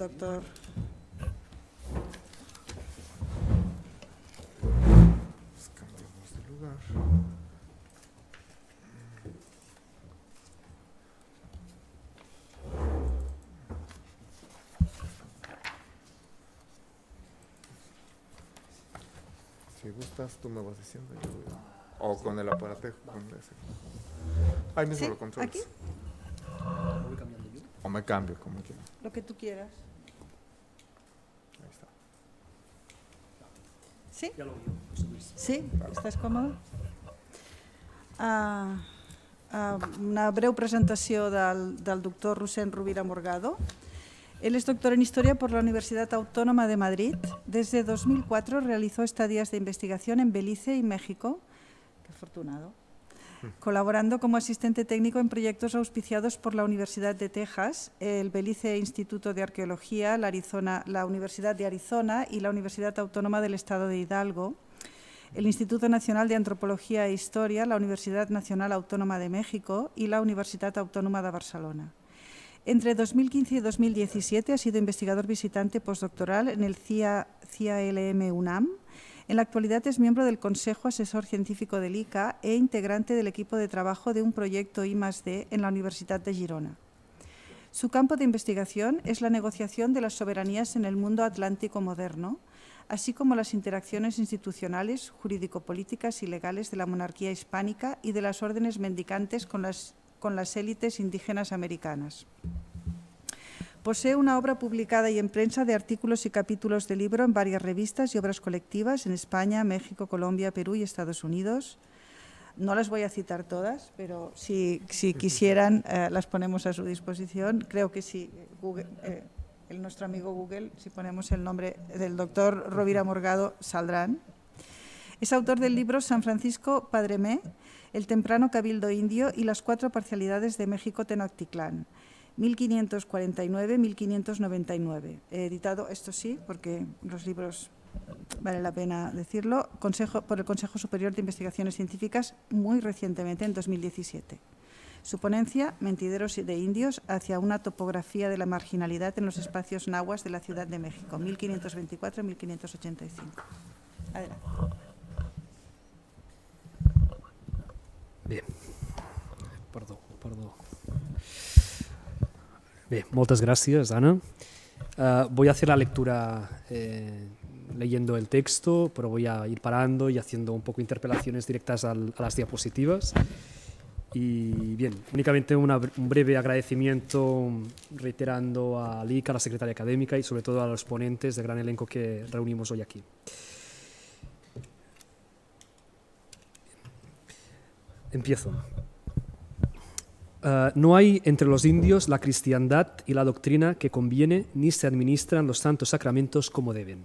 Doctor. cambiamos de lugar. Si gustas, tú me vas diciendo. Yo O con el aparatejo. Con ese. Ahí mismo lo controlas. ¿Aquí? O me cambio, como quieras. Lo que tú quieras. Sí? Ja sí? Estàs còmode? Uh, uh, una breu presentació del, del doctor Rosén Rovira Morgado. Él es doctor en Historia por la Universidad Autónoma de Madrid. Desde 2004 realizó estadías de investigación en Belice y México. Qué afortunado colaborando como asistente técnico en proyectos auspiciados por la Universidad de Texas, el Belice Instituto de Arqueología, la, Arizona, la Universidad de Arizona y la Universidad Autónoma del Estado de Hidalgo, el Instituto Nacional de Antropología e Historia, la Universidad Nacional Autónoma de México y la Universidad Autónoma de Barcelona. Entre 2015 y 2017 ha sido investigador visitante postdoctoral en el CIA, lm UNAM en la actualidad es miembro del Consejo Asesor Científico del ICA e integrante del equipo de trabajo de un proyecto I+D en la Universidad de Girona. Su campo de investigación es la negociación de las soberanías en el mundo atlántico moderno, así como las interacciones institucionales, jurídico-políticas y legales de la monarquía hispánica y de las órdenes mendicantes con las, con las élites indígenas americanas. Posee una obra publicada y en prensa de artículos y capítulos de libro en varias revistas y obras colectivas en España, México, Colombia, Perú y Estados Unidos. No las voy a citar todas, pero si, quisieran eh, las ponemos a su disposición. Creo que si eh, Google, eh, el, nuestro amigo Google, si ponemos el nombre del doctor Rovira Morgado, saldrán. Es autor del libro San Francisco Padre Mé, El temprano cabildo indio y las cuatro parcialidades de México Tenochtitlán. 1549-1599. He editado, esto sí, porque los libros valen la pena decirlo, consejo, por el Consejo Superior de Investigaciones Científicas muy recientemente, en 2017. Su ponencia, Mentideros de Indios hacia una topografía de la marginalidad en los espacios nahuas de la Ciudad de México, 1524-1585. Adelante. Bien. Perdón, perdón. Muchas gracias, Ana. Eh, voy a hacer la lectura eh, leyendo el texto, pero voy a ir parando y haciendo un poco interpelaciones directas a las diapositivas. Y bien, únicamente un breve agradecimiento reiterando a LIC, a la secretaria académica y sobre todo a los ponentes de gran elenco que reunimos hoy aquí. Empiezo. Ah, no hay entre los indios la cristiandad y la doctrina que conviene, ni se administran los santos sacramentos como deben.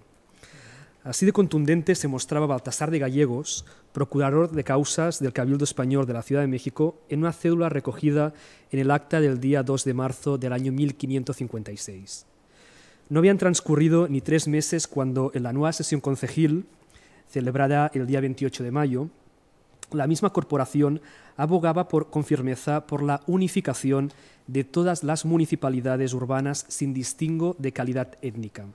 Así de contundente se mostraba Baltasar de Gallegos, procurador de causas del Cabildo Español de la Ciudad de México, en una cédula recogida en el acta del día 2 de marzo del año 1556. No habían transcurrido ni tres meses cuando, en la nueva sesión concejil, celebrada el día 28 de mayo, la misma corporación abogaba por, con firmeza por la unificación de todas las municipalidades urbanas sin distingo de calidad étnica.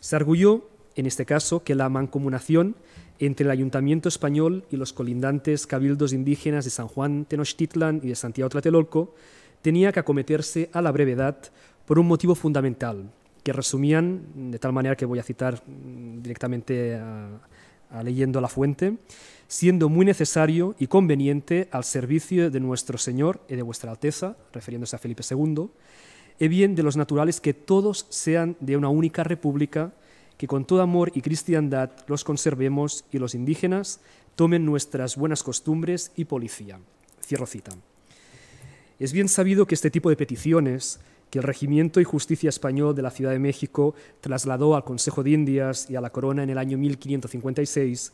Se arguyó, en este caso, que la mancomunación entre el Ayuntamiento español y los colindantes cabildos indígenas de San Juan Tenochtitlan y de Santiago Tlatelolco tenía que acometerse a la brevedad por un motivo fundamental, que resumían, de tal manera que voy a citar mm, directamente leyendo la fuente, siendo muy necesario y conveniente al servicio de nuestro Señor y de vuestra Alteza, refiriéndose a Felipe II, y e bien de los naturales que todos sean de una única república, que con todo amor y cristiandad los conservemos y los indígenas tomen nuestras buenas costumbres y policía. Cierro cita. Es bien sabido que este tipo de peticiones que el Regimiento y Justicia Español de la Ciudad de México trasladó al Consejo de Indias y a la Corona en el año 1556,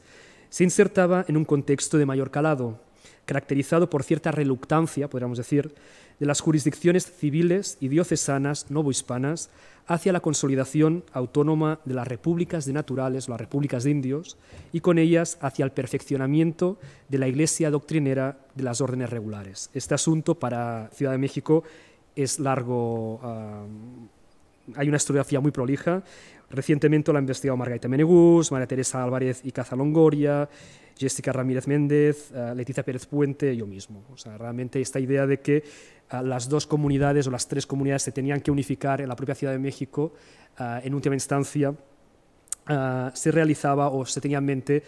se insertaba en un contexto de mayor calado, caracterizado por cierta reluctancia, podríamos decir, de las jurisdicciones civiles y diocesanas novohispanas hacia la consolidación autónoma de las repúblicas de naturales, las repúblicas de indios, y con ellas hacia el perfeccionamiento de la iglesia doctrinera de las órdenes regulares. Este asunto para Ciudad de México es largo. Ah, hay una historiografía muy prolija. Recientemente lo han investigado Margarita Menegús, María Teresa Álvarez y Caza Longoria, Jessica Ramírez Méndez, Letizia eh, Leticia Pérez Puente y yo mismo. sea, realmente esta idea de que eh, las dos comunidades o las tres comunidades se tenían que unificar en la propia Ciudad de México eh, en última instancia se realizaba o se tenía en mente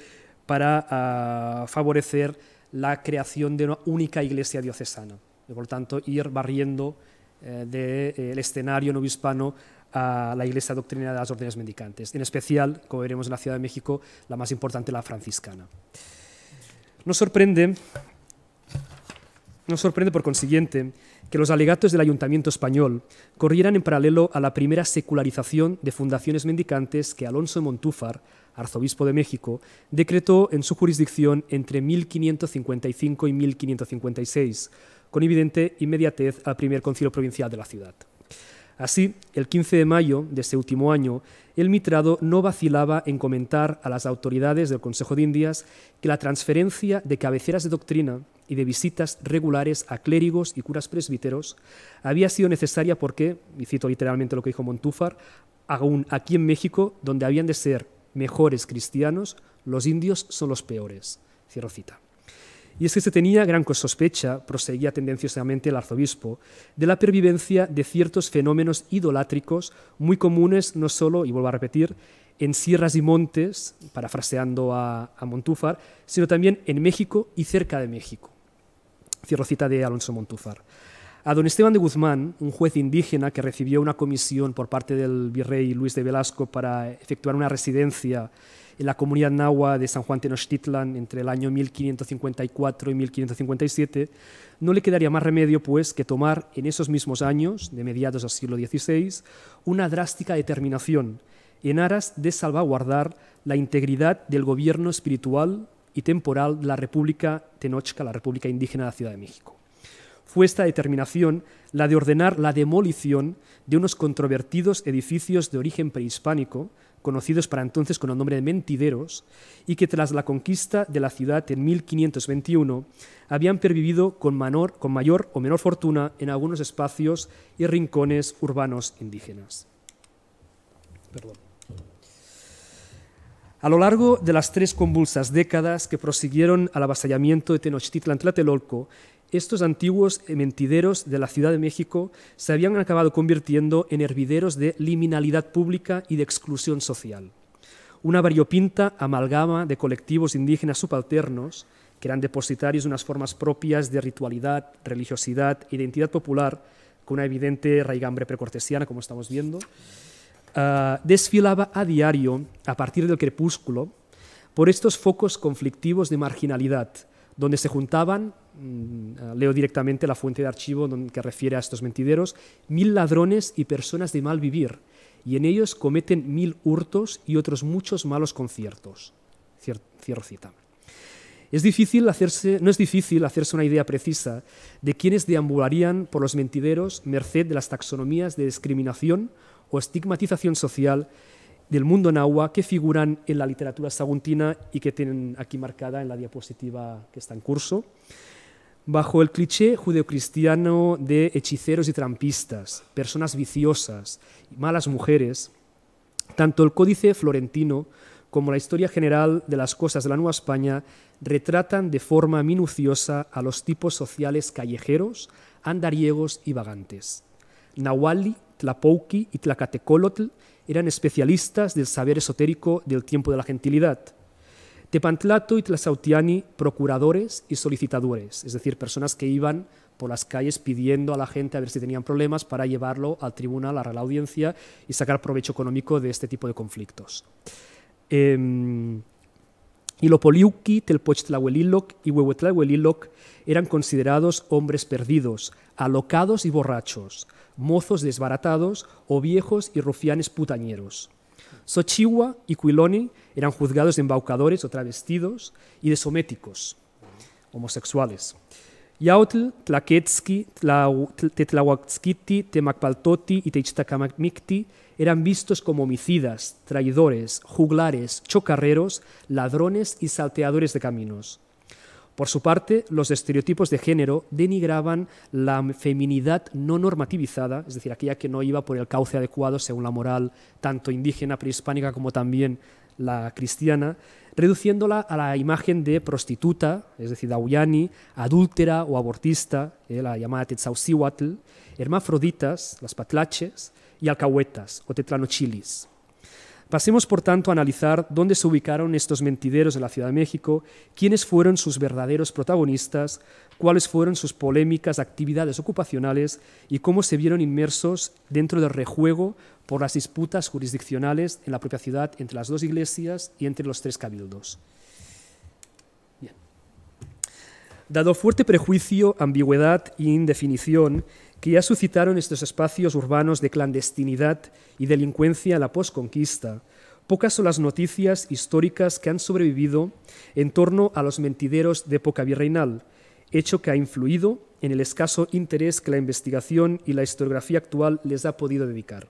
para favorecer la creación de una única iglesia diocesana. por lo tanto, ir barriendo del de, no escenario novohispano a la Iglesia Doctrina de las Órdenes Mendicantes, en especial, como veremos en la Ciudad de México, la más importante, la franciscana. No sorprende, sorprende por consiguiente que los alegatos del Ayuntamiento español corrieran en paralelo a la primera secularización de fundaciones mendicantes que Alonso Montúfar, arzobispo de México, decretó en su jurisdicción entre 1555 y 1556, con evidente inmediatez al primer concilio provincial de la ciudad. Así, el 15 de mayo de ese último año, el Mitrado no vacilaba en comentar a las autoridades del Consejo de Indias que la transferencia de cabeceras de doctrina y de visitas regulares a clérigos y curas presbíteros había sido necesaria porque, y cito literalmente lo que dijo Montúfar, aún aquí en México, donde habían de ser mejores cristianos, los indios son los peores. Cierro cita. Y es que se tenía gran sospecha, proseguía tendenciosamente el arzobispo, de la pervivencia de ciertos fenómenos idolátricos muy comunes no solo, y vuelvo a repetir, en sierras y montes, parafraseando a, a Montúfar, sino también en México y cerca de México. Cierro cita de Alonso Montúfar. A don Esteban de Guzmán, un juez indígena que recibió una comisión por parte del virrey Luis de Velasco para efectuar una residencia en la comunidad nahua de San Juan Tenochtitlan entre el año 1554 y 1557, no le quedaría más remedio pues que tomar en esos mismos años, de mediados del siglo XVI, una drástica determinación en aras de salvaguardar la integridad del gobierno espiritual y temporal de la República Tenochca, la República Indígena de la Ciudad de México. Fue esta determinación la de ordenar la demolición de unos controvertidos edificios de origen prehispánico conocidos para entonces con el nombre de mentideros, y que tras la conquista de la ciudad en 1521 habían pervivido con, menor, con mayor o menor fortuna en algunos espacios y rincones urbanos indígenas. A lo largo de las tres convulsas décadas que prosiguieron al avasallamiento de Tenochtitlan Tlatelolco, estos antiguos mentideros de la Ciudad de México se habían acabado convirtiendo en hervideros de liminalidad pública y de exclusión social. Una variopinta amalgama de colectivos indígenas subalternos, que eran depositarios de unas formas propias de ritualidad, religiosidad, identidad popular, con una evidente raigambre precortesiana, como estamos viendo, ah, desfilaba a diario, a partir del crepúsculo, por estos focos conflictivos de marginalidad, donde se juntaban, mm, ah, leo directamente la fuente de archivo que refiere a estos mentideros, mil ladrones y personas de mal vivir, y en ellos cometen mil hurtos y otros muchos malos conciertos. Cierro cita. Es difícil hacerse, no es difícil hacerse una idea precisa de quiénes deambularían por los mentideros merced de las taxonomías de discriminación o estigmatización social del mundo nahua que figuran en la literatura saguntina y que tienen aquí marcada en la diapositiva que está en curso, bajo el cliché judeocristiano de hechiceros y trampistas, personas viciosas, y malas mujeres, tanto el Códice Florentino como la historia general de las cosas de la Nueva España retratan de forma minuciosa a los tipos sociales callejeros, andariegos y vagantes. Nahuali Tlapouqui y Tlacatecolotl eran especialistas del saber esotérico del tiempo de la gentilidad. Tepantlato y Tlazautiani, procuradores y solicitadores, es decir, personas que iban por las calles pidiendo a la gente a ver si tenían problemas para llevarlo al tribunal, a la audiencia y sacar provecho económico de este tipo de conflictos. Em, y poliuki, Telpochtlahueliloc y Huehuetlahueliloc eran considerados hombres perdidos, alocados y borrachos, mozos desbaratados o viejos y rufianes putañeros. Xochihua y Quiloni eran juzgados de embaucadores o travestidos y de sométicos, homosexuales. Yautl, Tlaquetski, Tetlahuatzkiti, Temacpaltoti y Teichitacamicti eran vistos como homicidas, traidores, juglares, chocarreros, ladrones y salteadores de caminos. Por su parte, los estereotipos de género denigraban la feminidad no normativizada, es decir, aquella que no iba por el cauce adecuado según la moral tanto indígena prehispánica como también la cristiana, reduciéndola a la imagen de prostituta, es decir, dauyani, adúltera o abortista, eh, la llamada tetzaucihuatl, hermafroditas, las patlaches, y alcahuetas o tetlanochilis. Pasemos, por tanto, a analizar dónde se ubicaron estos mentideros en la Ciudad de México, quiénes fueron sus verdaderos protagonistas, cuáles fueron sus polémicas actividades ocupacionales y cómo se vieron inmersos dentro del rejuego por las disputas jurisdiccionales en la propia ciudad entre las dos iglesias y entre los tres cabildos. Bien. Dado fuerte prejuicio, ambigüedad e indefinición, que ya suscitaron estos espacios urbanos de clandestinidad y delincuencia a la posconquista, pocas son las noticias históricas que han sobrevivido en torno a los mentideros de época virreinal, hecho que ha influido en el escaso interés que la investigación y la historiografía actual les ha podido dedicar.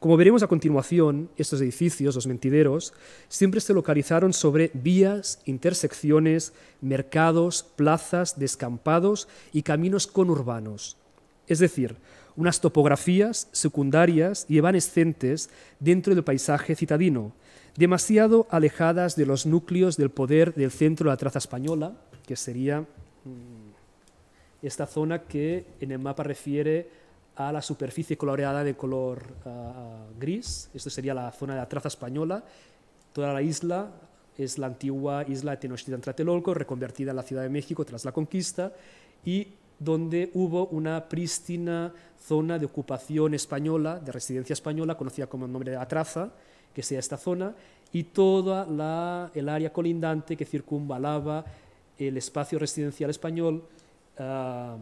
Como veremos a continuación, estos edificios, los mentideros, siempre se localizaron sobre vías, intersecciones, mercados, plazas, descampados y caminos conurbanos, es decir, unas topografías secundarias y evanescentes dentro del paisaje citadino, demasiado alejadas de los núcleos del poder del centro de la traza española, que sería mm, esta zona que en el mapa refiere a la superficie coloreada de color ah, gris, esto sería la zona de la traza española, toda la isla es la antigua isla de Tenochtitlan Tlatelolco, reconvertida en la Ciudad de México tras la conquista, y donde hubo una prístina zona de ocupación española, de residencia española, conocida como el nombre de Atraza, que sea esta zona, y toda el área colindante que circunvalaba el espacio residencial español ah,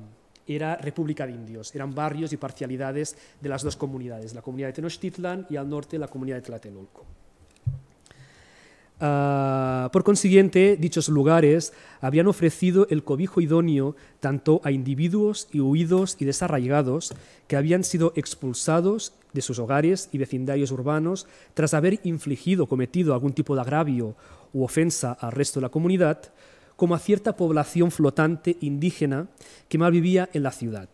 era República de Indios, eran barrios y parcialidades de las dos comunidades, la comunidad de Tenochtitlan y al norte la comunidad de Tlatelolco. Ah, por consiguiente, dichos lugares habían ofrecido el cobijo idóneo tanto a individuos y huidos y desarraigados que habían sido expulsados de sus hogares y vecindarios urbanos tras haber infligido, o cometido algún tipo de agravio u ofensa al resto de la comunidad, como a cierta población flotante indígena que vivía en la ciudad.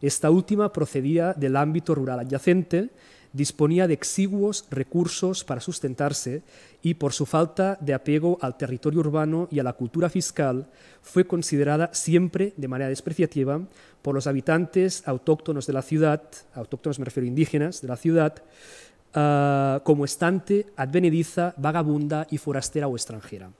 Esta última procedía del ámbito rural adyacente disponía de exiguos recursos para sustentarse y por su falta de apego al territorio urbano y a la cultura fiscal fue considerada siempre de manera despreciativa por los habitantes autóctonos de la ciudad, autóctonos me refiero a indígenas de la ciudad, ah, como estante, advenediza, vagabunda y forastera o extranjera.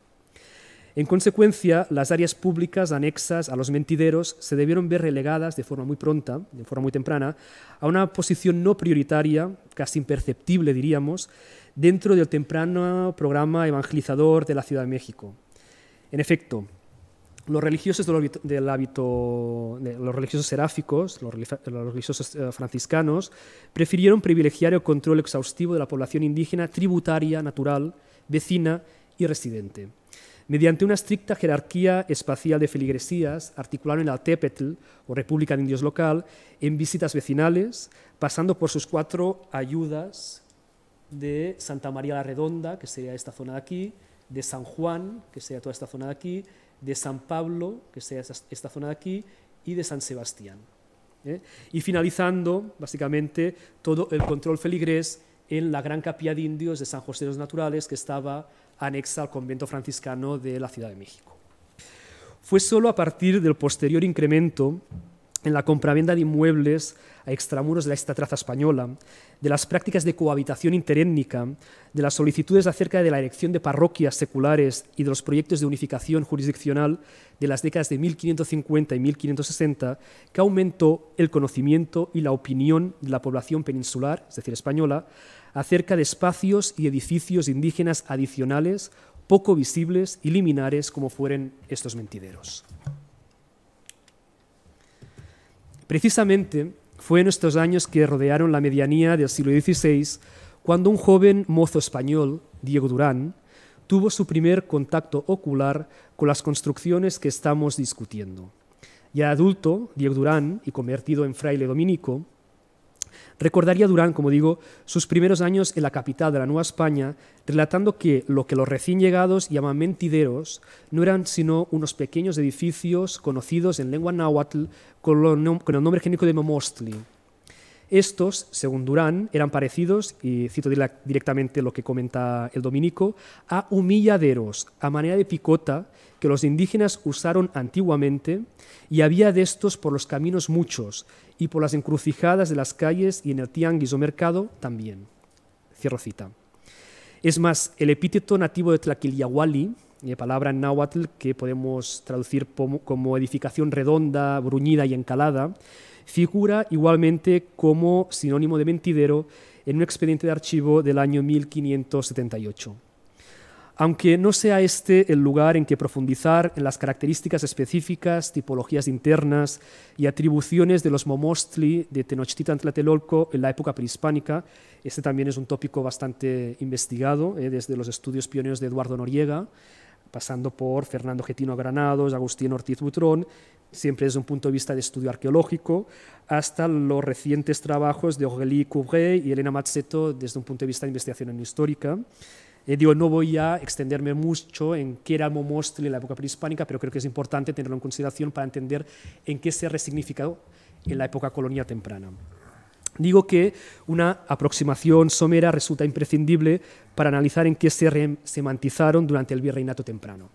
En consecuencia, las áreas públicas anexas a los mentideros se debieron ver relegadas de forma muy pronta, de forma muy temprana, a una posición no prioritaria, casi imperceptible diríamos, dentro del temprano programa evangelizador de la Ciudad de México. En efecto, los religiosos del hábito, los religiosos seráficos, los, religiosos eh, franciscanos, prefirieron privilegiar el control exhaustivo de la población indígena tributaria, natural, vecina y residente mediante una estricta jerarquía espacial de feligresías, articularon en Altepetl, o República de Indios local, en visitas vecinales, pasando por sus cuatro ayudas de Santa María la Redonda, que sería esta zona de aquí, de San Juan, que sería toda esta zona de aquí, de San Pablo, que sería esta zona de aquí, y de San Sebastián. ¿eh? Y finalizando, básicamente, todo el control feligres en la gran capilla de indios de San José de los Naturales que estaba anexa al convento franciscano de la Ciudad de México. Fue solo a partir del posterior incremento en la compravenda de inmuebles a extramuros de la traza española, de las prácticas de cohabitación interétnica, de las solicitudes acerca de la erección de parroquias seculares y de los proyectos de unificación jurisdiccional de las décadas de 1550 y 1560, que aumentó el conocimiento y la opinión de la población peninsular, es decir, española, acerca de espacios y edificios indígenas adicionales poco visibles y liminares como fueren estos mentideros. Precisamente fue en estos años que rodearon la medianía del siglo XVI cuando un joven mozo español, Diego Durán, tuvo su primer contacto ocular con las construcciones que estamos discutiendo. Ya adulto, Diego Durán, y convertido en fraile dominico, Recordaría Durán, como digo, sus primeros años en la capital de la Nueva España, relatando que lo que los recién llegados llaman mentideros no eran sino unos pequeños edificios conocidos en lengua náhuatl con, con el nombre genérico de Momostli. Estos, según Durán, eran parecidos, y cito directamente lo que comenta el dominico, a humilladeros, a manera de picota, que los indígenas usaron antiguamente, y había de estos por los caminos muchos, y por las encrucijadas de las calles y en el tianguis o mercado también. Cierro cita. Es más, el epíteto nativo de Tlaquiliahuali, eh, palabra en náhuatl que podemos traducir como edificación redonda, bruñida y encalada, figura igualmente como sinónimo de mentidero en un expediente de archivo del año 1578. Aunque no sea este el lugar en que profundizar en las características específicas, tipologías internas y atribuciones de los momostli de Tenochtitlan Tlatelolco en la época prehispánica, este también es un tópico bastante investigado eh, desde los estudios pioneros de Eduardo Noriega, pasando por Fernando Getino Granados, Agustín Ortiz Butrón, siempre desde un punto de vista de estudio arqueológico, hasta los recientes trabajos de Aurélie Couvray y Elena Mazzetto desde un punto de vista de investigación histórica. Eh, no voy a extenderme mucho en qué era el Momostli en la época prehispánica, pero creo que es importante tenerlo en consideración para entender en qué se resignificó en la época colonia temprana. Digo que una aproximación somera resulta imprescindible para analizar en qué se semantizaron durante el virreinato temprano.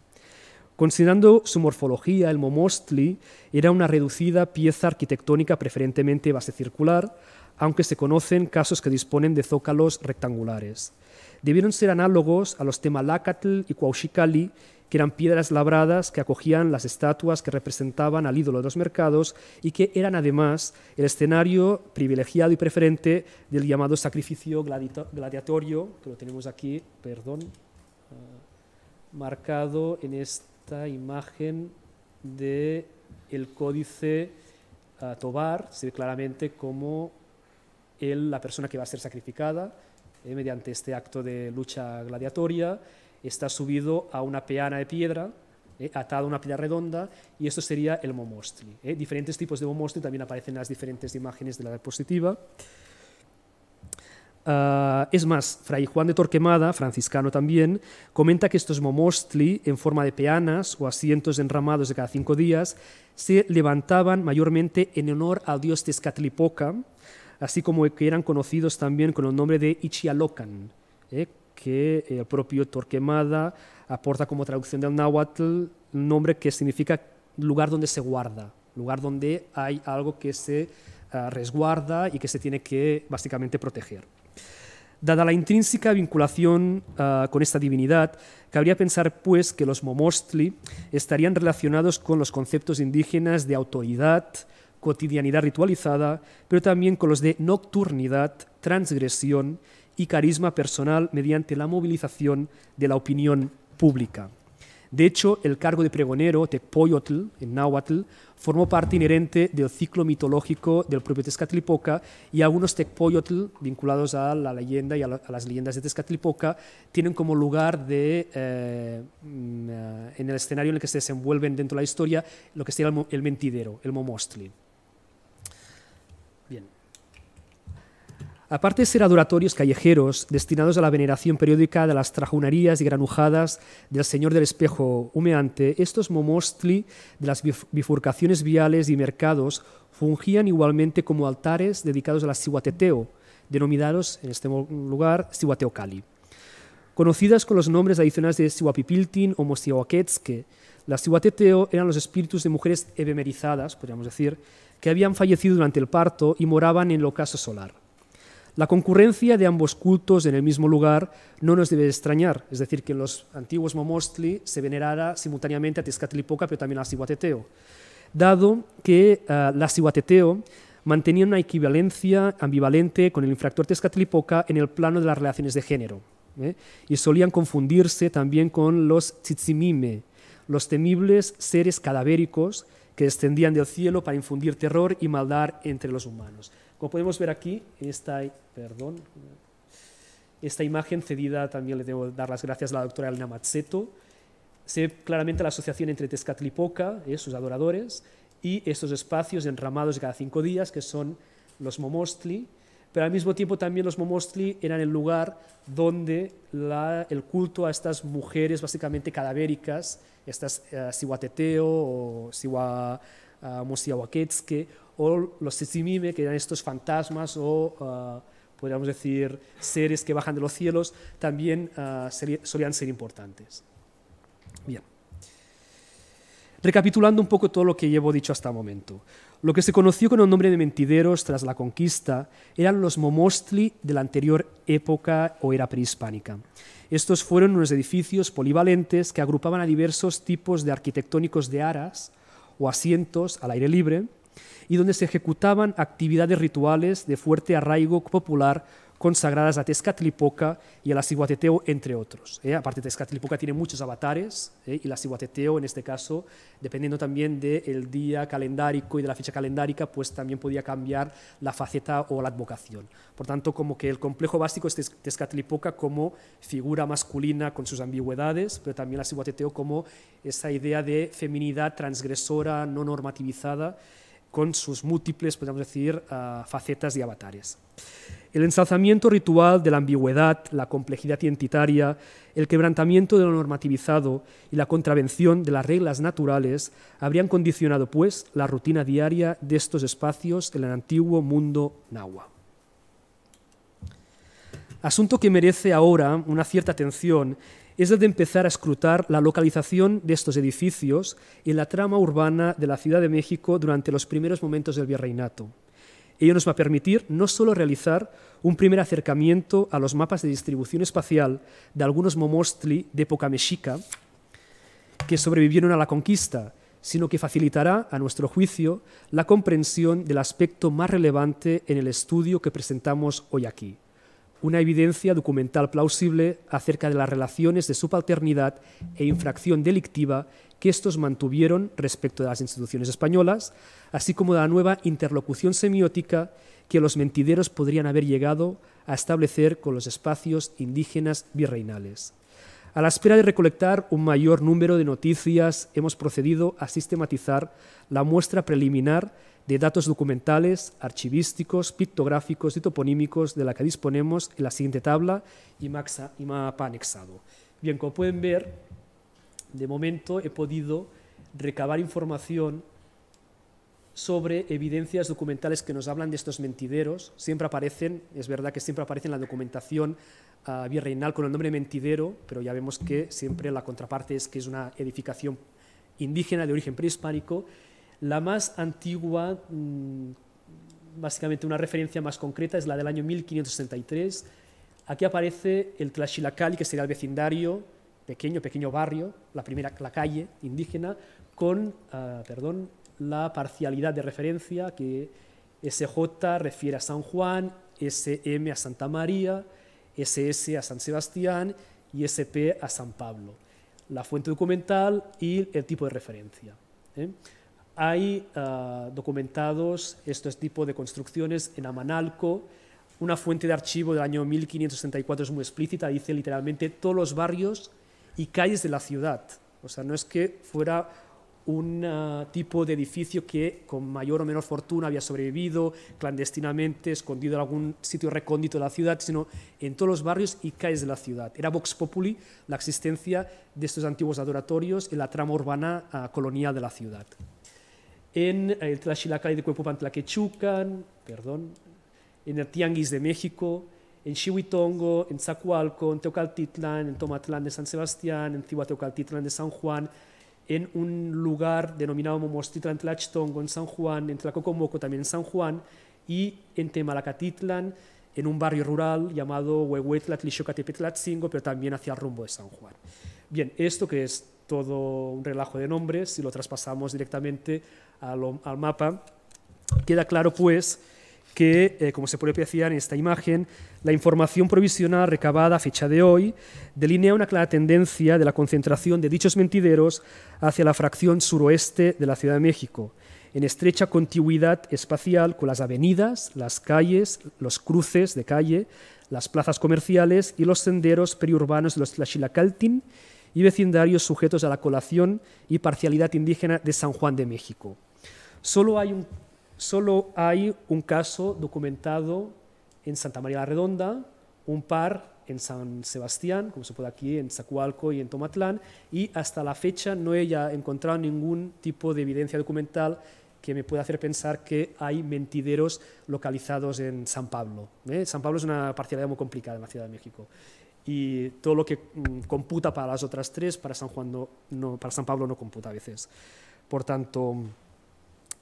Considerando su morfología, el Momostli era una reducida pieza arquitectónica preferentemente base circular, aunque se conocen casos que disponen de zócalos rectangulares debieron ser análogos a los temalácatl y Cuauhticali, que eran piedras labradas que acogían las estatuas que representaban al ídolo de los mercados y que eran además el escenario privilegiado y preferente del llamado sacrificio gladiatorio, que lo tenemos aquí, perdón, ah, marcado en esta imagen del el códice ah, Tobar, se ve claramente como él, la persona que va a ser sacrificada, eh, mediante este acto de lucha gladiatoria, está subido a una peana de piedra, eh, atado a una piedra redonda, y esto sería el momostli. Eh. Diferentes tipos de momostli también aparecen en las diferentes imágenes de la diapositiva. Ah, es más, Fray Juan de Torquemada, franciscano también, comenta que estos momostli, en forma de peanas o asientos enramados de cada cinco días, se levantaban mayormente en honor al dios Tezcatlipoca, así como que eran conocidos también con el nombre de Ichialocan, eh, que el propio Torquemada aporta como traducción del náhuatl un nombre que significa lugar donde se guarda, lugar donde hay algo que se ah, resguarda y que se tiene que básicamente proteger. Dada la intrínseca vinculación ah, con esta divinidad, cabría pensar pues que los momostli estarían relacionados con los conceptos indígenas de autoridad, cotidianidad ritualizada, pero también con los de nocturnidad, transgresión y carisma personal mediante la movilización de la opinión pública. De hecho, el cargo de pregonero, tecpoyotl, en náhuatl, formó parte inherente del ciclo mitológico del propio Tezcatlipoca y algunos tecpoyotl vinculados a la leyenda y a, las leyendas de Tezcatlipoca, tienen como lugar de, eh, mm, eh, en el escenario en el que se desenvuelven dentro de la historia lo que se llama el mentidero, el momostli. Aparte de ser adoratorios callejeros destinados a la veneración periódica de las trajunarías y granujadas del Señor del Espejo Humeante, estos momostli de las bifurcaciones viales y mercados fungían igualmente como altares dedicados a la Siguateteo, denominados en este lugar Sihuateocali. Conocidas con los nombres adicionales de Sihuapipiltin o Mosiahuaquetzque, las Siguateteo eran los espíritus de mujeres ebemerizadas, podríamos decir, que habían fallecido durante el parto y moraban en el ocaso solar. La concurrencia de ambos cultos en el mismo lugar no nos debe extrañar, es decir, que los antiguos Momostli se venerara simultáneamente a Tezcatlipoca, pero también a Sihuateteo, dado que eh, la Sihuateteo mantenía una equivalencia ambivalente con el infractor Tezcatlipoca en el plano de las relaciones de género, ¿eh? y solían confundirse también con los Tzitzimime, los temibles seres cadavéricos que descendían del cielo para infundir terror y maldad entre los humanos. Como podemos ver aquí, esta, perdón, esta imagen cedida también le debo dar las gracias a la doctora Elena Mazzetto. Se ve claramente la asociación entre Tezcatlipoca, eh, sus adoradores, y estos espacios enramados cada cinco días, que son los momostli, pero al mismo tiempo también los momostli eran el lugar donde la, el culto a estas mujeres básicamente cadavéricas, estas uh, o siwa, uh, o los Tsimime, que eran estos fantasmas o, ah, podríamos decir, seres que bajan de los cielos, también ah, solían ser importantes. Bien. Recapitulando un poco todo lo que llevo dicho hasta el momento. Lo que se conoció con el nombre de mentideros tras la conquista eran los momostli de la anterior época o era prehispánica. Estos fueron unos edificios polivalentes que agrupaban a diversos tipos de arquitectónicos de aras o asientos al aire libre, y donde se ejecutaban actividades rituales de fuerte arraigo popular consagradas a Tezcatlipoca y a la Ciguateteo, entre otros. ¿eh? Aparte, Tezcatlipoca tiene muchos avatares ¿eh? y la Ciguateteo, en este caso, dependiendo también del día calendárico y de la fecha calendárica, pues también podía cambiar la faceta o la advocación. Por tanto, como que el complejo básico es Tezcatlipoca como figura masculina con sus ambigüedades, pero también la Ciguateteo como esa idea de feminidad transgresora, no normativizada, con sus múltiples, podemos decir, eh, facetas y avatares. El ensalzamiento ritual de la ambigüedad, la complejidad identitaria, el quebrantamiento de lo normativizado y la contravención de las reglas naturales habrían condicionado, pues, la rutina diaria de estos espacios del antiguo mundo nahua. Asunto que merece ahora una cierta atención es el de empezar a escrutar la localización de estos edificios en la trama urbana de la Ciudad de México durante los primeros momentos del virreinato. Ello nos va a permitir no solo realizar un primer acercamiento a los mapas de distribución espacial de algunos momostli de época mexica que sobrevivieron a la conquista, sino que facilitará, a nuestro juicio, la comprensión del aspecto más relevante en el estudio que presentamos hoy aquí, una evidencia documental plausible acerca de las relaciones de subalternidad e infracción delictiva que estos mantuvieron respecto de las instituciones españolas, así como de la nueva interlocución semiótica que los mentideros podrían haber llegado a establecer con los espacios indígenas virreinales. A la espera de recolectar un mayor número de noticias, hemos procedido a sistematizar la muestra preliminar de datos documentales, archivísticos, pictográficos y toponímicos de la que disponemos en la siguiente tabla y mapa anexado. Bien, como pueden ver, de momento he podido recabar información sobre evidencias documentales que nos hablan de estos mentideros. Siempre aparecen, es verdad que siempre aparece en la documentación uh, virreinal con el nombre mentidero, pero ya vemos que siempre la contraparte es que es una edificación indígena de origen prehispánico. La más antigua, mm, básicamente una referencia más concreta, es la del año 1563. Aquí aparece el Tlaxilacali, que sería el vecindario, pequeño, pequeño barrio, la primera calle indígena, con, ah, perdón, la parcialidad de referencia, que SJ refiere a San Juan, SM a Santa María, SS a San Sebastián y SP a San Pablo. La fuente documental y el tipo de referencia. ¿eh? Hay ah, documentados estos tipos de construcciones en Amanalco. Una fuente de archivo del año 1564 es muy explícita, dice literalmente todos los barrios y calles de la ciudad. O sea, no es que fuera un ah, tipo de edificio que con mayor o menor fortuna había sobrevivido clandestinamente, escondido en algún sitio recóndito de la ciudad, sino en todos los barrios y calles de la ciudad. Era Vox Populi la existencia de estos antiguos adoratorios en la trama urbana uh, colonial de la ciudad. En eh, el Tlaxilacay de Cuepo perdón, en el Tianguis de México, en Chihuitongo, en Zacualco, en Teocaltitlán, en Tomatlán de San Sebastián, en Cihuateocaltitlán de San Juan, en un lugar denominado Momostitlan Tlachtongo en San Juan, en Tlacocomoco también en San Juan, y en Temalacatitlan, en un barrio rural llamado Huehuetla, pero también hacia el rumbo de San Juan. Bien, esto que es todo un relajo de nombres, si lo traspasamos directamente al, al mapa, queda claro pues que, eh, como se puede apreciar en esta imagen, la información provisional recabada a fecha de hoy delinea una clara tendencia de la concentración de dichos mentideros hacia la fracción suroeste de la Ciudad de México, en estrecha continuidad espacial con las avenidas, las calles, los cruces de calle, las plazas comerciales y los senderos periurbanos de los Tlaxilacaltin y vecindarios sujetos a la colación y parcialidad indígena de San Juan de México. Solo hay un Solo hay un caso documentado en Santa María la Redonda, un par en San Sebastián, como se puede aquí, en Zacualco y en Tomatlán, y hasta la fecha no he encontrado ningún tipo de evidencia documental que me pueda hacer pensar que hay mentideros localizados en San Pablo. ¿eh? San Pablo es una parcialidad muy complicada en la Ciudad de México. Y todo lo que mm, computa para las otras tres, para San, Juan no, para San Pablo no computa a veces. Por tanto,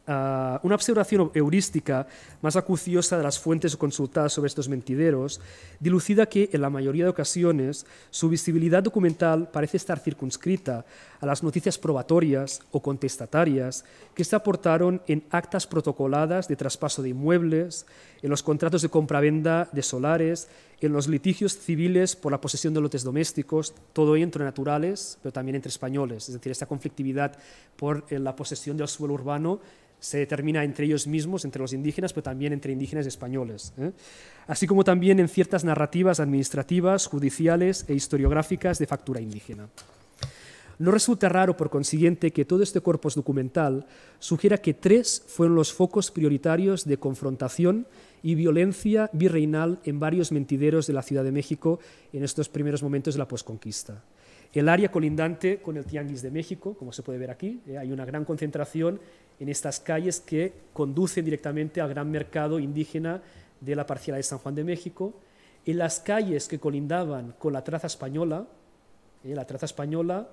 una observación heurística más acuciosa de las fuentes consultadas sobre estos mentideros dilucida que, en la mayoría de ocasiones, su visibilidad documental parece estar circunscrita a las noticias probatorias o contestatarias que se aportaron en actas protocoladas de traspaso de inmuebles, en los contratos de compravenda de solares, en los litigios civiles por la posesión de lotes domésticos, todo entre naturales, pero también entre españoles. Es decir, esta conflictividad por eh, la posesión del suelo urbano se determina entre ellos mismos, entre los indígenas, pero también entre indígenas y españoles. ¿eh? Así como también en ciertas narrativas administrativas, judiciales e historiográficas de factura indígena. No resulta raro, por consiguiente, que todo este corpus documental sugiera que tres fueron los focos prioritarios de confrontación y violencia virreinal en varios mentideros de la Ciudad de México en estos primeros momentos de la posconquista. El área colindante con el Tianguis de México, como se puede ver aquí, eh, hay una gran concentración en estas calles que conducen directamente al gran mercado indígena de la parcial de San Juan de México. En las calles que colindaban con la traza española, eh, la traza española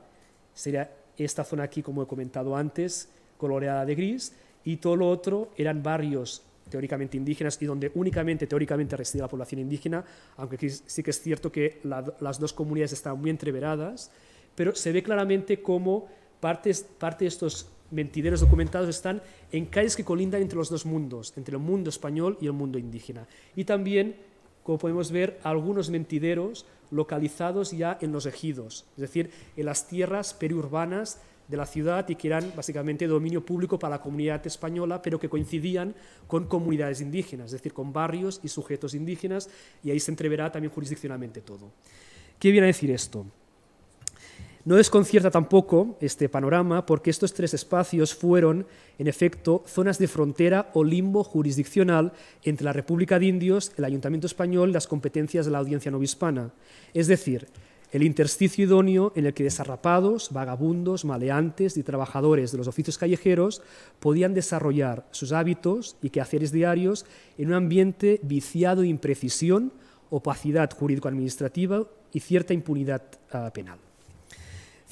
sería esta zona aquí, como he comentado antes, coloreada de gris, y todo lo otro eran barrios teóricamente indígenas y donde únicamente teóricamente reside la población indígena, aunque sí que es cierto que las dos comunidades están muy entreveradas, pero se ve claramente cómo partes, parte de estos mentideros documentados están en calles que colindan entre los dos mundos, entre el mundo español y el mundo indígena. Y también como podemos ver, algunos mentideros localizados ya en los ejidos, es decir, en las tierras periurbanas de la ciudad y que eran básicamente dominio público para la comunidad española, pero que coincidían con comunidades indígenas, es decir, con barrios y sujetos indígenas, y ahí se entreverá también jurisdiccionalmente todo. ¿Qué viene a decir esto? No desconcierta tampoco este panorama porque estos tres espacios fueron, en efecto, zonas de frontera o limbo jurisdiccional entre la República de Indios, el Ayuntamiento Español y las competencias de la Audiencia Novispana. Es decir, el intersticio idóneo en el que desarrapados, vagabundos, maleantes y trabajadores de los oficios callejeros podían desarrollar sus hábitos y quehaceres diarios en un ambiente viciado de imprecisión, opacidad jurídico-administrativa y cierta impunidad ah, penal.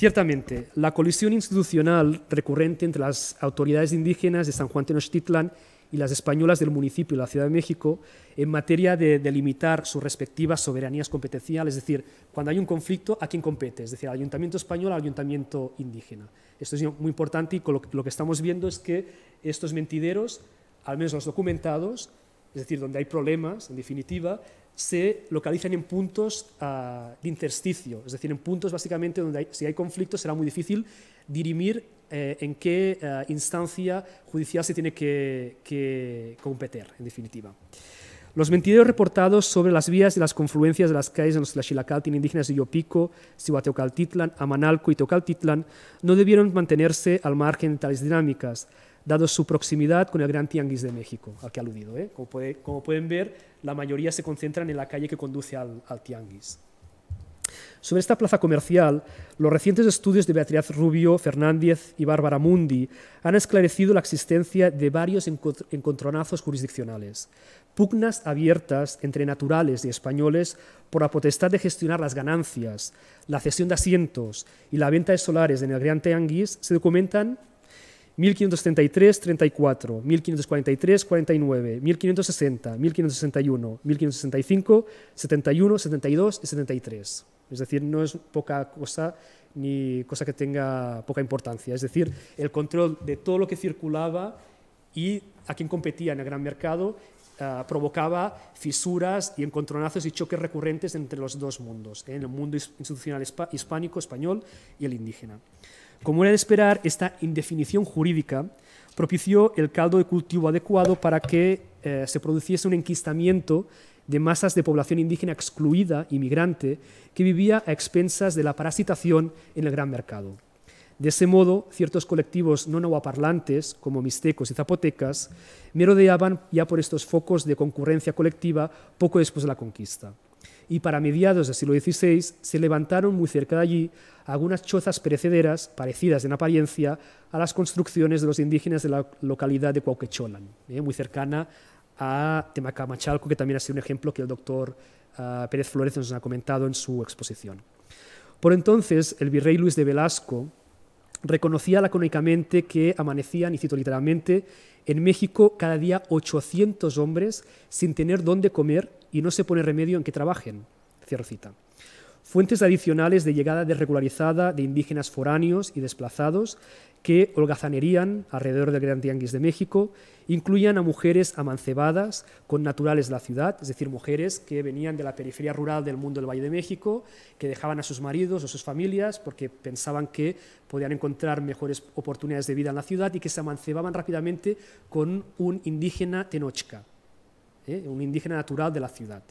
Ciertamente, la colisión institucional recurrente entre las autoridades indígenas de San Juan Tenochtitlán y las españolas del municipio y la Ciudad de México en materia de delimitar sus respectivas soberanías competenciales, es decir, cuando hay un conflicto, ¿a quién compete? Es decir, al ayuntamiento español, o al ayuntamiento indígena. Esto es muy importante y lo que estamos viendo es que estos mentideros, al menos los documentados, es decir, donde hay problemas, en definitiva, se localizan en puntos ah, de intersticio, es decir, en puntos básicamente donde si hay conflictos será muy difícil dirimir eh, en qué ah, instancia judicial se tiene que, competir, en definitiva. Los mentideros reportados sobre las vías y las confluencias de las calles en los Tlaxilacaltin indígenas de Yopico, Cihuateocaltitlán, Amanalco y Teocaltitlán no debieron mantenerse al margen de tales dinámicas, dado su proximidad con el Gran Tianguis de México, al que he aludido. ¿eh? Como, puede, como, pueden ver, la mayoría se concentran en la calle que conduce al, al Tianguis. Sobre esta plaza comercial, los recientes estudios de Beatriz Rubio, Fernández y Bárbara Mundi han esclarecido la existencia de varios encontronazos jurisdiccionales, pugnas abiertas entre naturales y españoles por la potestad de gestionar las ganancias, la cesión de asientos y la venta de solares en el Gran Tianguis se documentan 1533, 34, 1543, 49, 1560, 1561, 1565, 71, 72 y 73. Es decir, no es poca cosa ni cosa que tenga poca importancia. Es decir, el control de todo lo que circulaba y a quien competía en el gran mercado eh, provocaba fisuras y encontronazos y choques recurrentes entre los dos mundos, ¿eh? en el mundo institucional hispánico, español y el indígena. Como era de esperar, esta indefinición jurídica propició el caldo de cultivo adecuado para que eh, se produciese un enquistamiento de masas de población indígena excluida, inmigrante, que vivía a expensas de la parasitación en el gran mercado. De ese modo, ciertos colectivos no nahuaparlantes, como mixtecos y zapotecas, merodeaban ya por estos focos de concurrencia colectiva poco después de la conquista y para mediados del siglo XVI se levantaron muy cerca de allí algunas chozas perecederas parecidas en apariencia a las construcciones de los indígenas de la localidad de Cuauquecholan, ¿eh? muy cercana a Temacamachalco, que también ha sido un ejemplo que el doctor ah, Pérez Flores nos ha comentado en su exposición. Por entonces, el virrey Luis de Velasco, reconocía lacónicamente que amanecían, y cito literalmente, en México cada día 800 hombres sin tener dónde comer y no se pone remedio en que trabajen. Cierro cita. Fuentes adicionales de llegada desregularizada de indígenas foráneos y desplazados que holgazanerían alrededor del Gran Tianguis de México, incluían a mujeres amancebadas con naturales de la ciudad, es decir, mujeres que venían de la periferia rural del mundo del Valle de México, que dejaban a sus maridos o sus familias porque pensaban que podían encontrar mejores oportunidades de vida en la ciudad y que se amancebaban rápidamente con un indígena tenochca, ¿eh? un indígena natural de la ciudad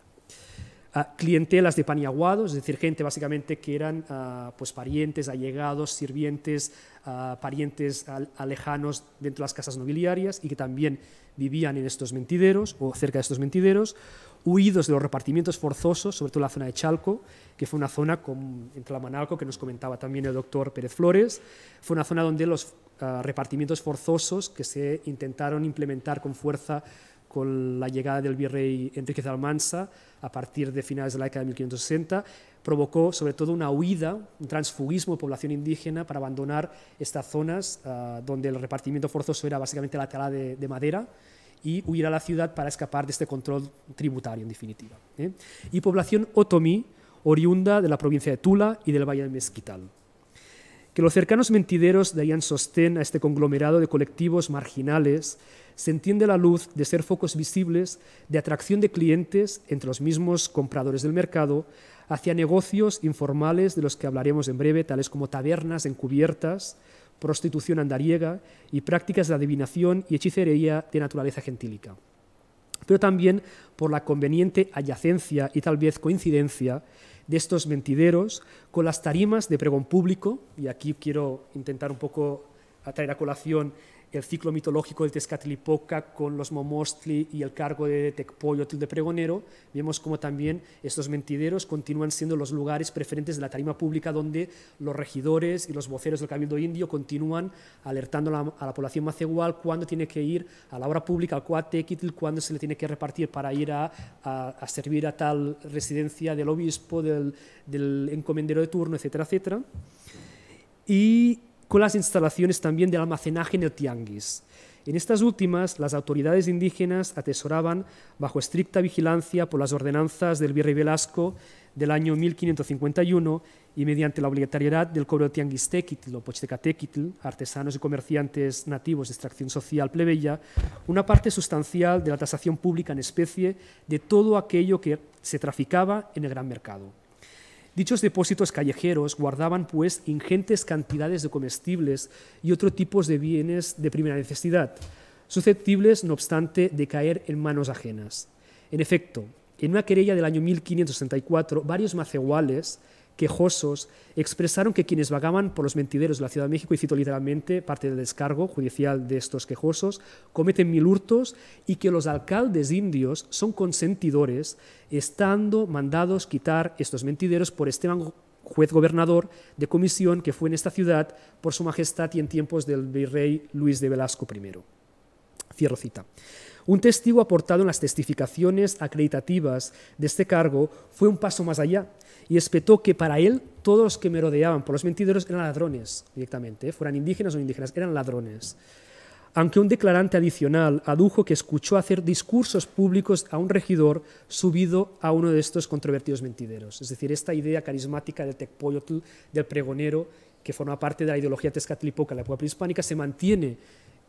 clientelas de paniaguados, es decir, gente básicamente que eran ah, pues parientes, allegados, sirvientes, ah, parientes alejanos dentro de las casas nobiliarias y que también vivían en estos mentideros o cerca de estos mentideros, huidos de los repartimientos forzosos, sobre todo en la zona de Chalco, que fue una zona entre la Manalco, que nos comentaba también el doctor Pérez Flores, fue una zona donde los ah, repartimientos forzosos que se intentaron implementar con fuerza con la llegada del virrey Enrique de a partir de finales de la década de 1560, provocó sobre todo una huida, un transfugismo de población indígena para abandonar estas zonas ah, donde el repartimiento forzoso era básicamente la tala de, madera y huir a la ciudad para escapar de este control tributario en definitiva. ¿eh? Y población otomí, oriunda de la provincia de Tula y del Valle del Mezquital que los cercanos mentideros darían sostén a este conglomerado de colectivos marginales, se entiende la luz de ser focos visibles de atracción de clientes entre los mismos compradores del mercado hacia negocios informales de los que hablaremos en breve, tales como tabernas encubiertas, prostitución andariega y prácticas de adivinación y hechicería de naturaleza gentílica. Pero también por la conveniente adyacencia y tal vez coincidencia de estos mentideros con las tarimas de pregón público, y aquí quiero intentar un poco atraer a colación el ciclo mitológico del Tezcatlipoca con los Momostli y el cargo de Tecpoyotl de Pregonero, vemos como también estos mentideros continúan siendo los lugares preferentes de la tarima pública donde los regidores y los voceros del Cabildo Indio continúan alertando a la, población macegual cuándo tiene que ir a la obra pública, al cuatequitl, cuándo se le tiene que repartir para ir a, servir a tal residencia del obispo, del, del encomendero de turno, etcétera, etcétera. Y con las instalaciones también del almacenaje en el Tianguis. En estas últimas, las autoridades indígenas atesoraban, bajo estricta vigilancia por las ordenanzas del virrey Velasco del año 1551 y mediante la obligatoriedad del cobro de tianguistequitl o pochtecatequitl, artesanos y comerciantes nativos de extracción social plebeya, una parte sustancial de la tasación pública en especie de todo aquello que se traficaba en el gran mercado. Dichos depósitos callejeros guardaban pues ingentes cantidades de comestibles y otros tipos de bienes de primera necesidad, susceptibles no obstante de caer en manos ajenas. En efecto, en una querella del año 1564, varios maceguales quejosos, expresaron que quienes vagaban por los mentideros de la Ciudad de México, y cito literalmente parte del descargo judicial de estos quejosos, cometen mil hurtos y que los alcaldes indios son consentidores, estando mandados quitar estos mentideros por Esteban juez gobernador de comisión que fue en esta ciudad por su majestad y en tiempos del virrey Luis de Velasco I. Cierro cita. Un testigo aportado en las testificaciones acreditativas de este cargo fue un paso más allá y espetó que para él todos los que merodeaban por los mentideros eran ladrones directamente, ¿eh? fueran indígenas o indígenas, eran ladrones. Aunque un declarante adicional adujo que escuchó hacer discursos públicos a un regidor subido a uno de estos controvertidos mentideros. Es decir, esta idea carismática del tecpoyotl, del pregonero, que forma parte de la ideología tezcatlipoca de la época prehispánica, se mantiene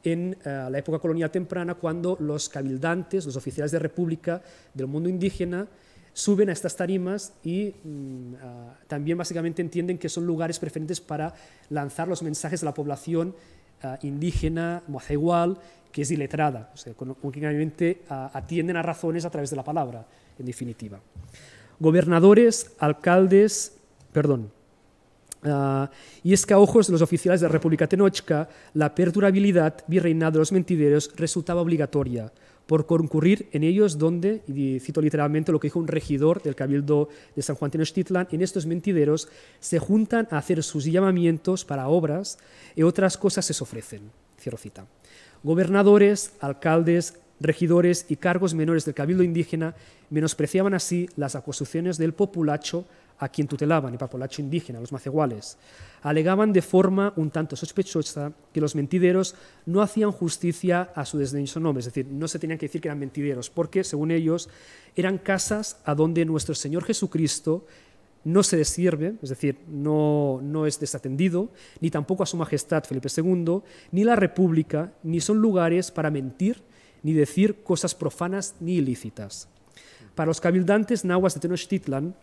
en eh, la época colonial temprana, cuando los cabildantes, los oficiales de república del mundo indígena, suben a estas tarimas y mm, ah, también básicamente entienden que son lugares preferentes para lanzar los mensajes a la población ah, indígena, igual que es iletrada, o sea, ah, atienden a razones a través de la palabra, en definitiva. Gobernadores, alcaldes, perdón, Ah, y es que a ojos de los oficiales de la República Tenochca, la perdurabilidad virreinal de los mentideros resultaba obligatoria por concurrir en ellos donde, y cito literalmente lo que dijo un regidor del Cabildo de San Juan Tenochtitlan, en estos mentideros se juntan a hacer sus llamamientos para obras y otras cosas se ofrecen. Cierro cita. Gobernadores, alcaldes, regidores y cargos menores del Cabildo indígena menospreciaban así las acusaciones del populacho a quien tutelaban, el papolacho indígena, los maceguales, alegaban de forma un tanto sospechosa que los mentideros no hacían justicia a su desdeñoso nombre, es decir, no se tenían que decir que eran mentideros, porque, según ellos, eran casas a donde nuestro Señor Jesucristo no se desierve, es decir, no, no, es desatendido, ni tampoco a su majestad Felipe II, ni la República, ni son lugares para mentir, ni decir cosas profanas ni ilícitas. Para los cabildantes nahuas de Tenochtitlan,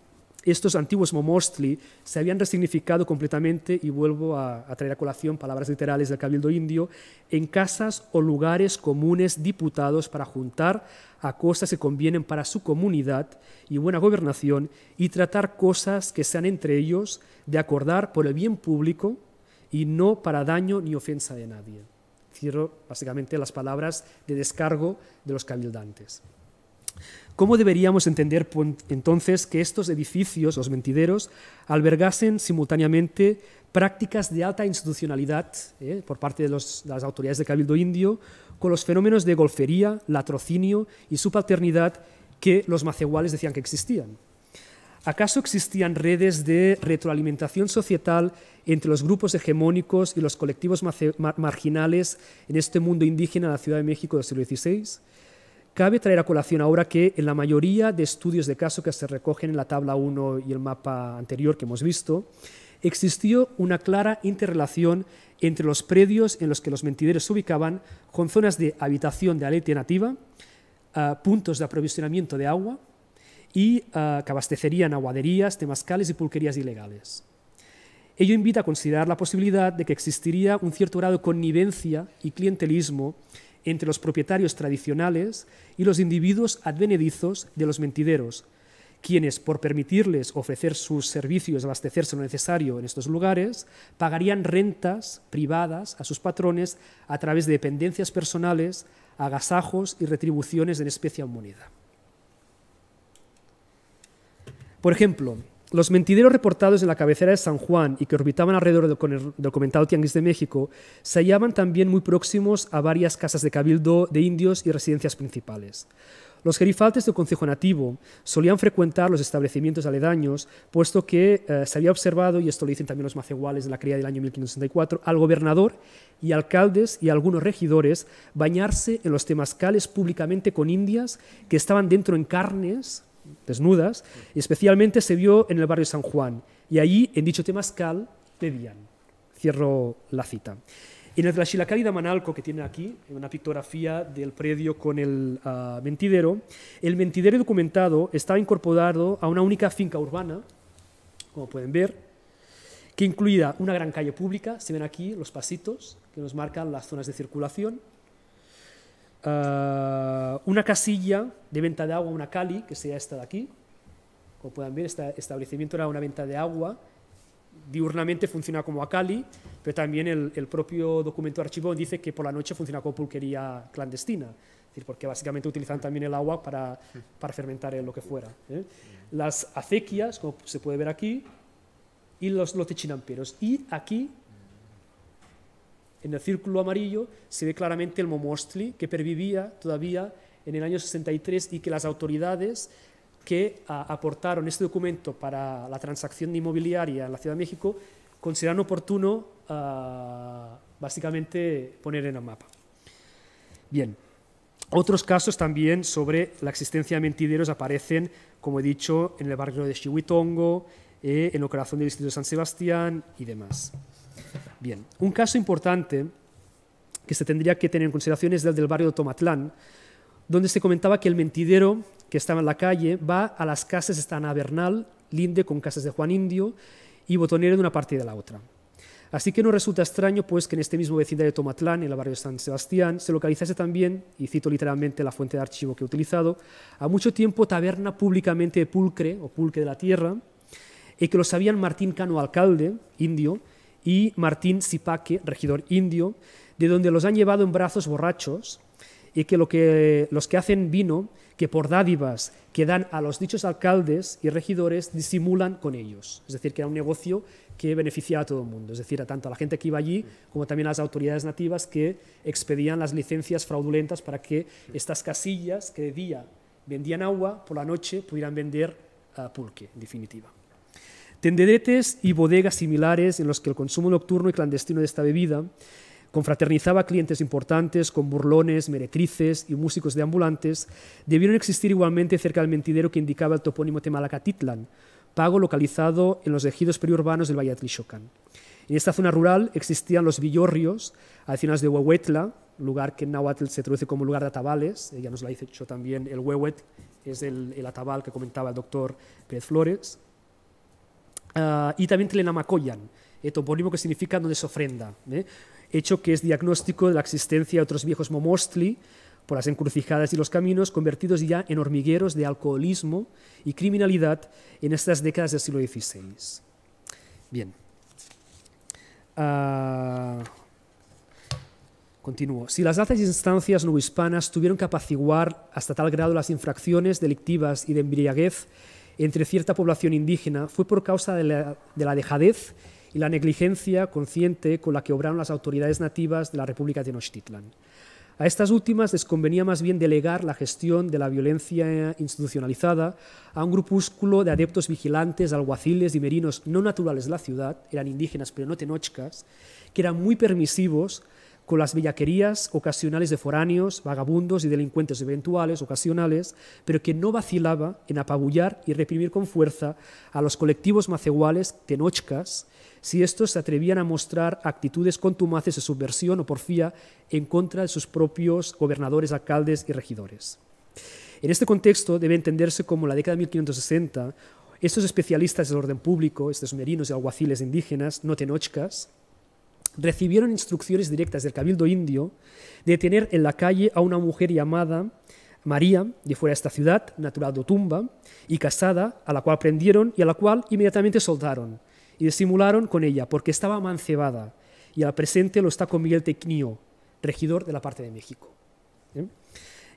estos antiguos momostli se habían resignificado completamente, y vuelvo a, traer a colación palabras literales del cabildo indio, en casas o lugares comunes diputados para juntar a cosas que convienen para su comunidad y buena gobernación y tratar cosas que sean entre ellos de acordar por el bien público y no para daño ni ofensa de nadie. Cierro básicamente las palabras de descargo de los cabildantes. ¿Cómo deberíamos entender entonces que estos edificios, los mentideros, albergasen simultáneamente prácticas de alta institucionalidad eh, por parte de, las autoridades de Cabildo Indio con los fenómenos de golfería, latrocinio y subalternidad que los macehuales decían que existían? ¿Acaso existían redes de retroalimentación societal entre los grupos hegemónicos y los colectivos marginales en este mundo indígena de la Ciudad de México del siglo XVI? Cabe traer a colación ahora que en la mayoría de estudios de caso que se recogen en la tabla 1 y el mapa anterior que hemos visto, existió una clara interrelación entre los predios en los que los mentideros se ubicaban con zonas de habitación de alete nativa, ah, puntos de aprovisionamiento de agua y ah, que abastecerían aguaderías, temascales y pulquerías ilegales. Ello invita a considerar la posibilidad de que existiría un cierto grado de connivencia y clientelismo entre los propietarios tradicionales y los individuos advenedizos de los mentideros, quienes, por permitirles ofrecer sus servicios y abastecerse lo necesario en estos lugares, pagarían rentas privadas a sus patrones a través de dependencias personales, agasajos y retribuciones en especie a moneda. Por ejemplo, los mentideros reportados en la cabecera de San Juan y que orbitaban alrededor del, documentado Tianguis de México se hallaban también muy próximos a varias casas de cabildo de indios y residencias principales. Los gerifaltes del concejo nativo solían frecuentar los establecimientos aledaños, puesto que eh, se había observado, y esto lo dicen también los maceguales de la cría del año 1564, al gobernador y alcaldes y algunos regidores bañarse en los temascales públicamente con indias que estaban dentro en carnes desnudas, especialmente se vio en el barrio San Juan, y allí, en dicho temazcal, pedían. Cierro la cita. En el Tlaxilacari de Manalco, que tiene aquí, una pictografía del predio con el ah, mentidero, el mentidero documentado estaba incorporado a una única finca urbana, como pueden ver, que incluía una gran calle pública, se ven aquí los pasitos que nos marcan las zonas de circulación, eh, una casilla de venta de agua, una cali, que sería esta de aquí. Como pueden ver, este establecimiento era una venta de agua. Diurnamente funciona como a cali, pero también el, propio documento de archivo dice que por la noche funciona como pulquería clandestina. decir, porque básicamente utilizan también el agua para, para fermentar lo que fuera. ¿eh? Las acequias, como se puede ver aquí, y los, los Y aquí en el círculo amarillo se ve claramente el Momostli, que pervivía todavía en el año 63 y que las autoridades que aportaron este documento para la transacción inmobiliaria en la Ciudad de México consideran oportuno ah, básicamente poner en el mapa. Bien, otros casos también sobre la existencia de mentideros aparecen, como he dicho, en el barrio de Chihuitongo, eh, en el corazón del distrito de San Sebastián y demás. Bien, un caso importante que se tendría que tener en consideración es el del barrio de Tomatlán, donde se comentaba que el mentidero que estaba en la calle va a las casas de Ana Bernal, linde con casas de Juan Indio y Botonero de una parte y de la otra. Así que no resulta extraño pues que en este mismo vecindario de Tomatlán, en el barrio de San Sebastián, se localizase también, y cito literalmente la fuente de archivo que he utilizado, a mucho tiempo taberna públicamente de pulcre o pulque de la tierra, y que lo sabían Martín Cano, alcalde indio, y Martín Zipaque, regidor indio, de donde los han llevado en brazos borrachos y que, los que hacen vino, que por dádivas que dan a los dichos alcaldes y regidores, disimulan con ellos. Es decir, que era un negocio que beneficiaba a todo el mundo, es decir, a tanto a la gente que iba allí como también a las autoridades nativas que expedían las licencias fraudulentas para que estas casillas que de día vendían agua, por la noche pudieran vender ah, pulque, en definitiva. Tenderetes y bodegas similares en los que el consumo nocturno y clandestino de esta bebida confraternizaba clientes importantes con burlones, meretrices y músicos de ambulantes, debieron existir igualmente cerca del mentidero que indicaba el topónimo temalacatitlan, pago localizado en los ejidos periurbanos del Valle Atlixocan. En esta zona rural existían los villorrios, adicionales de Huehuetla, lugar que en náhuatl se traduce como lugar de atabales, ya nos lo ha dicho también el Huehuet, es el, el atabal que comentaba el doctor Pérez Flores, Ah, y también Telenamacoyan, el eh, topónimo que significa donde se ofrenda, eh, hecho que es diagnóstico de la existencia de otros viejos momostli por las encrucijadas y los caminos, convertidos ya en hormigueros de alcoholismo y criminalidad en estas décadas del siglo XVI. Bien. Ah, continúo. Si las altas instancias no hispanas tuvieron que apaciguar hasta tal grado las infracciones delictivas y de embriaguez entre cierta población indígena fue por causa de la, dejadez y la negligencia consciente con la que obraron las autoridades nativas de la República de Tenochtitlan. A estas últimas les convenía más bien delegar la gestión de la violencia institucionalizada a un grupúsculo de adeptos vigilantes, alguaciles y merinos no naturales de la ciudad, eran indígenas pero no tenochcas, que eran muy permisivos con las bellaquerías ocasionales de foráneos, vagabundos y delincuentes eventuales, ocasionales, pero que no vacilaba en apabullar y reprimir con fuerza a los colectivos macehuales tenochcas si estos se atrevían a mostrar actitudes contumaces de subversión o porfía en contra de sus propios gobernadores, alcaldes y regidores. En este contexto debe entenderse como la década de 1560 estos especialistas del orden público, estos merinos y alguaciles indígenas, no tenochcas, recibieron instrucciones directas del cabildo indio de tener en la calle a una mujer llamada María, de fuera de esta ciudad, natural de Tumba, y casada, a la cual prendieron y a la cual inmediatamente soltaron, y disimularon con ella, porque estaba amancebada, y al presente lo está con Miguel Tecnio, regidor de la parte de México. ¿Eh?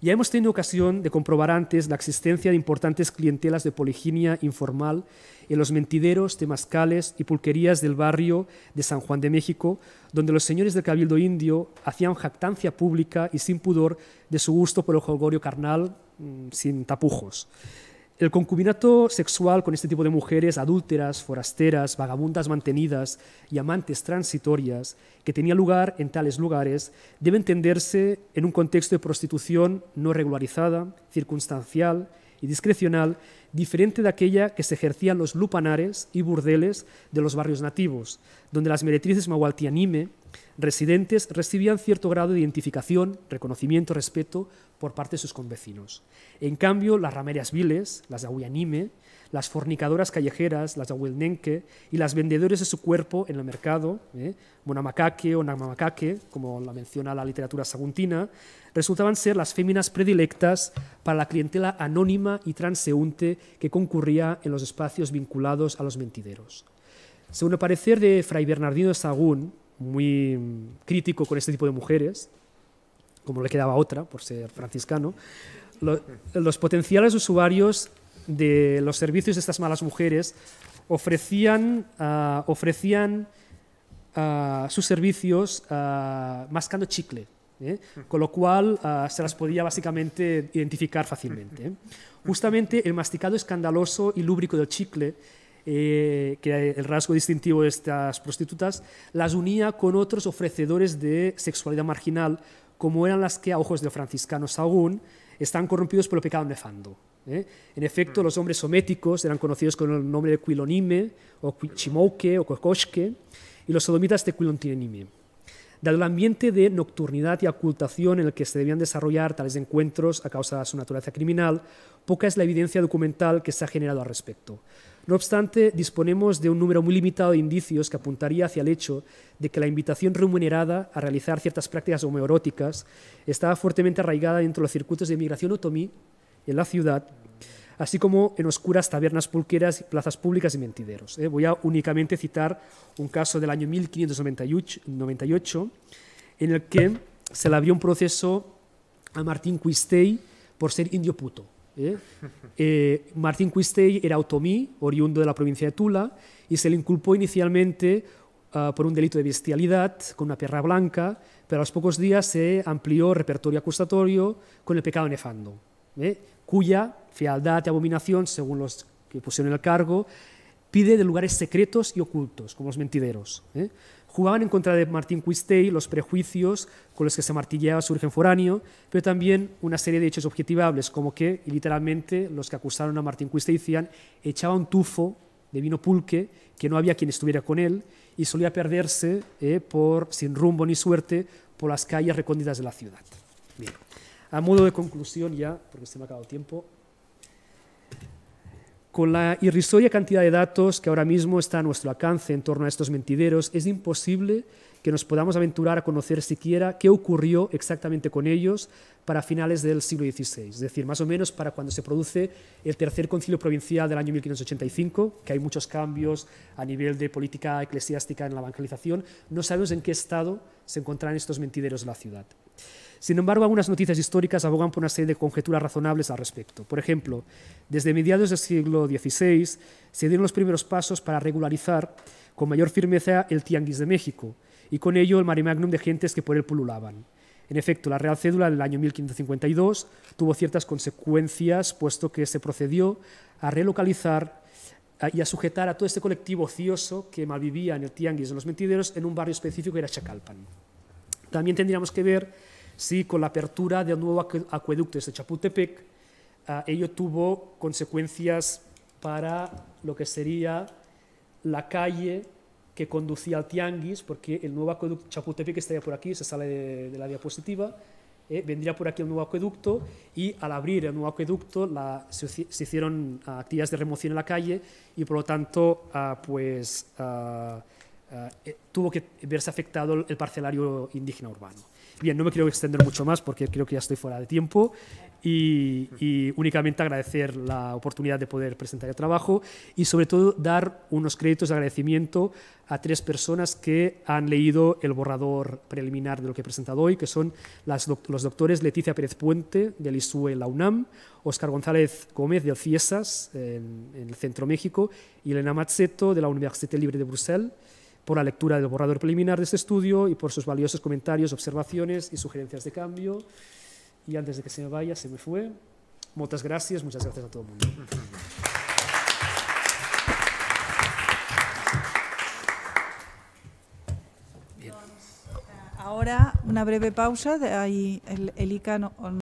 Ya hemos tenido ocasión de comprobar antes la existencia de importantes clientelas de poliginia informal en los mentideros, temazcales y pulquerías del barrio de San Juan de México, donde los señores del cabildo indio hacían jactancia pública y sin pudor de su gusto por el jolgorio carnal mm, sin tapujos. El concubinato sexual con este tipo de mujeres adúlteras, forasteras, vagabundas mantenidas y amantes transitorias que tenía lugar en tales lugares debe entenderse en un contexto de prostitución no regularizada, circunstancial y discrecional diferente de aquella que se ejercían los lupanares y burdeles de los barrios nativos, donde las meretrices mahualtianime residentes recibían cierto grado de identificación, reconocimiento, respeto por parte de sus convecinos. En cambio, las rameras viles, las aguyanime, las fornicadoras callejeras, las Aguilnenque y las vendedores de su cuerpo en el mercado, eh, monamacaque o macaque como la menciona la literatura saguntina, resultaban ser las féminas predilectas para la clientela anónima y transeúnte que concurría en los espacios vinculados a los mentideros. Según el parecer de Fray Bernardino de Sagún, muy crítico con este tipo de mujeres, como le quedaba otra por ser franciscano, los potenciales usuarios de los servicios de estas malas mujeres ofrecían, ah, ofrecían ah, sus servicios ah, mascando chicle ¿eh? con lo cual ah, se las podía básicamente identificar fácilmente. ¿eh? Justamente el masticado escandaloso y lúbrico del chicle, eh, que el rasgo distintivo de estas prostitutas, las unía con otros ofrecedores de sexualidad marginal, como eran las que, a ojos de los franciscanos aún, están corrompidos por el pecado nefando. ¿eh? En efecto, mm. los hombres sométicos eran conocidos con el nombre de Quilonime, o Chimouque, o Cocosque, y los sodomitas de Quilontinime. Dado el ambiente de nocturnidad y ocultación en el que se debían desarrollar tales encuentros a causa de su naturaleza criminal, poca es la evidencia documental que se ha generado al respecto. No obstante, disponemos de un número muy limitado de indicios que apuntaría hacia el hecho de que la invitación remunerada a realizar ciertas prácticas homoeróticas estaba fuertemente arraigada dentro de los circuitos de inmigración otomí en la ciudad así como en oscuras tabernas pulqueras, plazas públicas y mentideros. ¿eh? voy a únicamente citar un caso del año 1598, en el que se le abrió un proceso a Martín Quistey por ser indio puto. ¿eh? Eh, Martín Quistey era otomí, oriundo de la provincia de Tula, y se le inculpó inicialmente ah, por un delito de bestialidad con una perra blanca, pero a los pocos días se amplió el repertorio acusatorio con el pecado nefando cuya fealdad y abominación, según los que pusieron el cargo, pide de lugares secretos y ocultos, como los mentideros. ¿eh? Jugaban en contra de Martín Quistey los prejuicios con los que se martilleaba su origen foráneo, pero también una serie de hechos objetivables, como que, literalmente, los que acusaron a Martín Quistey decían, echaba un tufo de vino pulque, que no había quien estuviera con él, y solía perderse ¿eh? por, sin rumbo ni suerte por las calles recónditas de la ciudad. Bien a modo de conclusión ya, porque se me ha acabado el tiempo, con la irrisoria cantidad de datos que ahora mismo está a nuestro alcance en torno a estos mentideros, es imposible que nos podamos aventurar a conocer siquiera qué ocurrió exactamente con ellos para finales del siglo XVI, es decir, más o menos para cuando se produce el tercer concilio provincial del año 1585, que hay muchos cambios a nivel de política eclesiástica en la evangelización, no sabemos en qué estado se encontraban estos mentideros de la ciudad. Sin embargo, algunas noticias históricas abogan por una serie de conjeturas razonables al respecto. Por ejemplo, desde mediados del siglo XVI se dieron los primeros pasos para regularizar con mayor firmeza el tianguis de México y con ello el marimagnum de gentes que por él pululaban. En efecto, la Real Cédula del año 1552 tuvo ciertas consecuencias, puesto que se procedió a relocalizar y a sujetar a todo este colectivo ocioso que malvivía en el tianguis de los mentideros en un barrio específico que era Chacalpan. También tendríamos que ver Sí, con la apertura del nuevo acueducto de Chapultepec, ah, ello tuvo consecuencias para lo que sería la calle que conducía al Tianguis, porque el nuevo acueducto Chapultepec estaría por aquí, se sale de, la diapositiva, eh, vendría por aquí el nuevo acueducto y al abrir el nuevo acueducto la, se, hicieron ah, actividades de remoción en la calle y por lo tanto ah, pues, eh, tuvo que verse afectado el parcelario indígena urbano. Bien, no me quiero extender mucho más porque creo que ya estoy fuera de tiempo y, únicamente agradecer la oportunidad de poder presentar el trabajo y sobre todo dar unos créditos de agradecimiento a tres personas que han leído el borrador preliminar de lo que he presentado hoy, que son las los doctores Leticia Pérez Puente del ISUE la UNAM, Oscar González Gómez del CIESAS en, el Centro México y Elena mazzeto de la Universidad Libre de Bruselas por la lectura del borrador preliminar de este estudio y por sus valiosos comentarios, observaciones y sugerencias de cambio. Y antes de que se me vaya, se me fue. Muchas gracias, muchas gracias a todo el mundo. Ahora una breve pausa. Ahí el, el